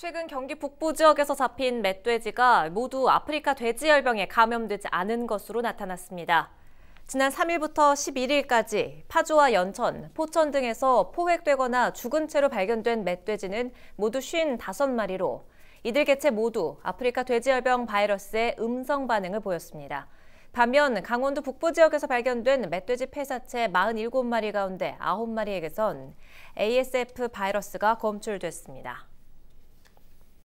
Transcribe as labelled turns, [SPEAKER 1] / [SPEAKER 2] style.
[SPEAKER 1] 최근 경기 북부 지역에서 잡힌 멧돼지가 모두 아프리카 돼지열병에 감염되지 않은 것으로 나타났습니다. 지난 3일부터 11일까지 파주와 연천, 포천 등에서 포획되거나 죽은 채로 발견된 멧돼지는 모두 55마리로 이들 개체 모두 아프리카 돼지열병 바이러스의 음성 반응을 보였습니다. 반면 강원도 북부 지역에서 발견된 멧돼지 폐사체 47마리 가운데 9마리에게선 ASF 바이러스가 검출됐습니다.